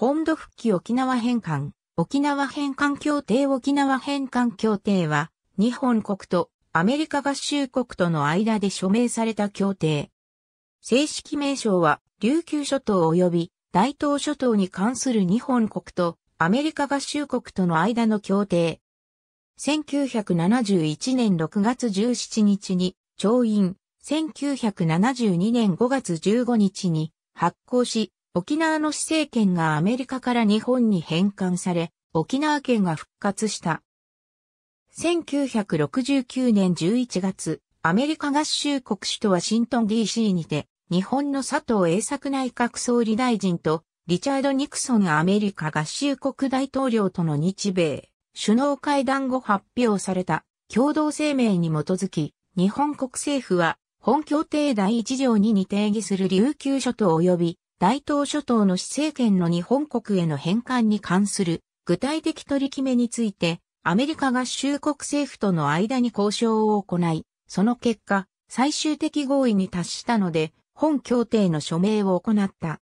本土復帰沖縄返還、沖縄返還協定沖縄返還協定は、日本国とアメリカ合衆国との間で署名された協定。正式名称は、琉球諸島及び大東諸島に関する日本国とアメリカ合衆国との間の協定。1971年6月17日に、調印、1972年5月15日に発行し、沖縄の市政権がアメリカから日本に返還され、沖縄県が復活した。1969年11月、アメリカ合衆国首都ワシントン DC にて、日本の佐藤栄作内閣総理大臣と、リチャード・ニクソンアメリカ合衆国大統領との日米首脳会談後発表された共同声明に基づき、日本国政府は本協定第1条2に定義する琉球諸島及び大東諸島の施政権の日本国への返還に関する具体的取り決めについて、アメリカ合衆国政府との間に交渉を行い、その結果、最終的合意に達したので、本協定の署名を行った。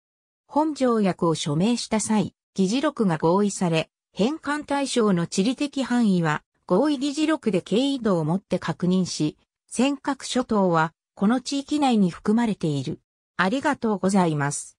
本条約を署名した際、議事録が合意され、返還対象の地理的範囲は合意議事録で経緯度をもって確認し、尖閣諸島はこの地域内に含まれている。ありがとうございます。